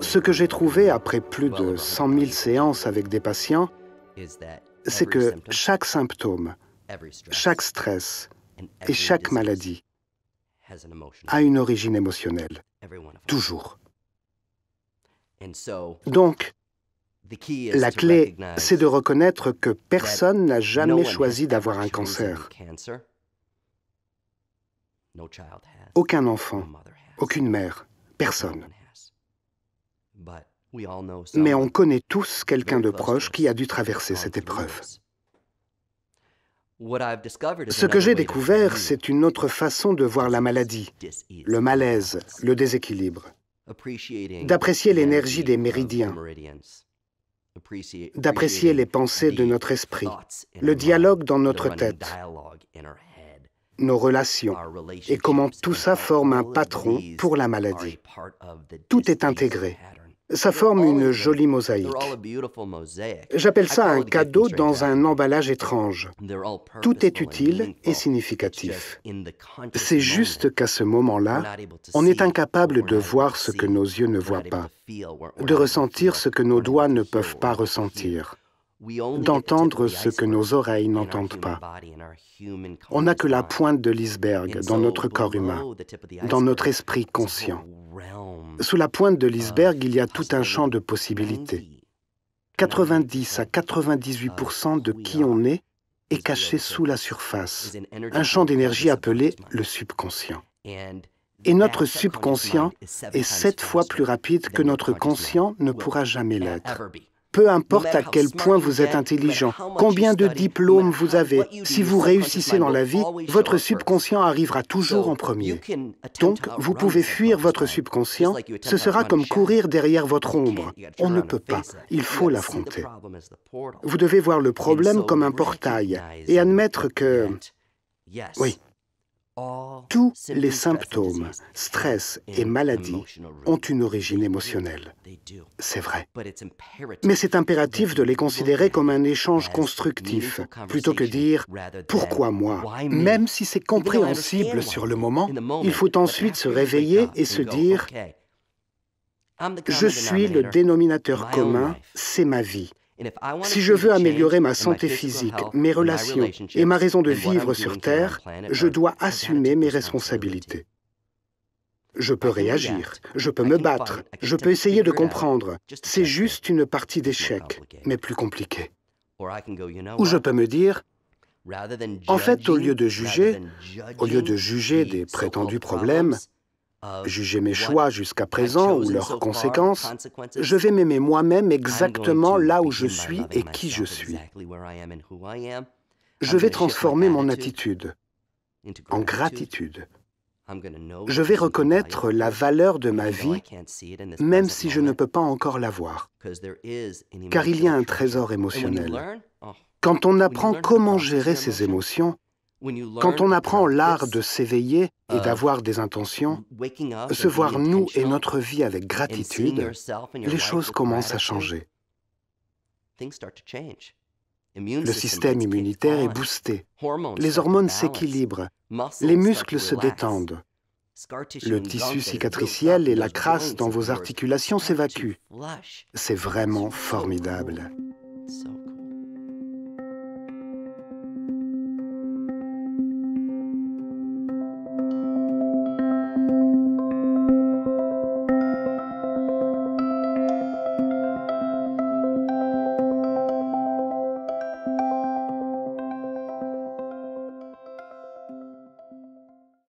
Ce que j'ai trouvé après plus de 100 000 séances avec des patients, c'est que chaque symptôme, chaque stress et chaque maladie a une origine émotionnelle, toujours. Donc, la clé, c'est de reconnaître que personne n'a jamais choisi d'avoir un cancer. Aucun enfant, aucune mère, personne. Mais on connaît tous quelqu'un de proche qui a dû traverser cette épreuve. Ce que j'ai découvert, c'est une autre façon de voir la maladie, le malaise, le déséquilibre, d'apprécier l'énergie des méridiens, d'apprécier les pensées de notre esprit, le dialogue dans notre tête, nos relations et comment tout ça forme un patron pour la maladie. Tout est intégré. Ça forme une jolie mosaïque. J'appelle ça un cadeau dans un emballage étrange. Tout est utile et significatif. C'est juste qu'à ce moment-là, on est incapable de voir ce que nos yeux ne voient pas, de ressentir ce que nos doigts ne peuvent pas ressentir d'entendre ce que nos oreilles n'entendent pas. On n'a que la pointe de l'iceberg dans notre corps humain, dans notre esprit conscient. Sous la pointe de l'iceberg, il y a tout un champ de possibilités. 90 à 98 de uh, qui on est est caché sous la surface, un champ d'énergie appelé le subconscient. Et notre subconscient est sept fois plus rapide que notre conscient ne pourra jamais l'être peu importe à quel point vous êtes intelligent, combien de diplômes vous avez, si vous réussissez dans la vie, votre subconscient arrivera toujours en premier. Donc, vous pouvez fuir votre subconscient, ce sera comme courir derrière votre ombre. On ne peut pas, il faut l'affronter. Vous devez voir le problème comme un portail et admettre que... Oui, tous les symptômes, stress et maladie, ont une origine émotionnelle. C'est vrai. Mais c'est impératif de les considérer comme un échange constructif, plutôt que dire ⁇ Pourquoi moi ?⁇ Même si c'est compréhensible sur le moment, il faut ensuite se réveiller oh, et se dire ⁇ Je suis le dénominateur commun, c'est ma vie. Si je veux améliorer ma santé physique, mes relations et ma raison de vivre sur Terre, je dois assumer mes responsabilités. Je peux réagir, je peux me battre, je peux essayer de comprendre. C'est juste une partie d'échec, mais plus compliqué. Ou je peux me dire, en fait, au lieu de juger, au lieu de juger des prétendus problèmes, juger mes choix jusqu'à présent ou leurs conséquences, je vais m'aimer moi-même exactement là où je suis et qui je suis. Je vais transformer mon attitude en gratitude. Je vais reconnaître la valeur de ma vie, même si je ne peux pas encore la voir, car il y a un trésor émotionnel. Oh, Quand on apprend comment gérer ses émotions, quand on apprend l'art de s'éveiller et uh, d'avoir des intentions, se voir nous et notre vie avec gratitude, les choses commencent à changer. Le système immunitaire est boosté, les hormones s'équilibrent, les muscles se détendent, le tissu cicatriciel et la crasse dans vos articulations s'évacuent. C'est vraiment formidable.